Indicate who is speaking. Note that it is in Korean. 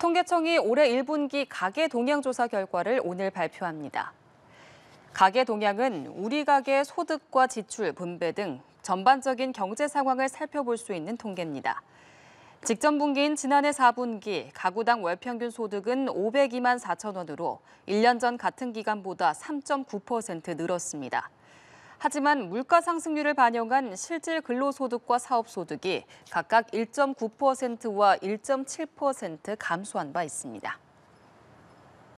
Speaker 1: 통계청이 올해 1분기 가계 동향 조사 결과를 오늘 발표합니다. 가계 동향은 우리 가계 소득과 지출, 분배 등 전반적인 경제 상황을 살펴볼 수 있는 통계입니다. 직전 분기인 지난해 4분기 가구당 월평균 소득은 502만 4천 원으로 1년 전 같은 기간보다 3.9% 늘었습니다. 하지만 물가 상승률을 반영한 실질 근로소득과 사업소득이 각각 1.9%와 1.7% 감소한 바 있습니다.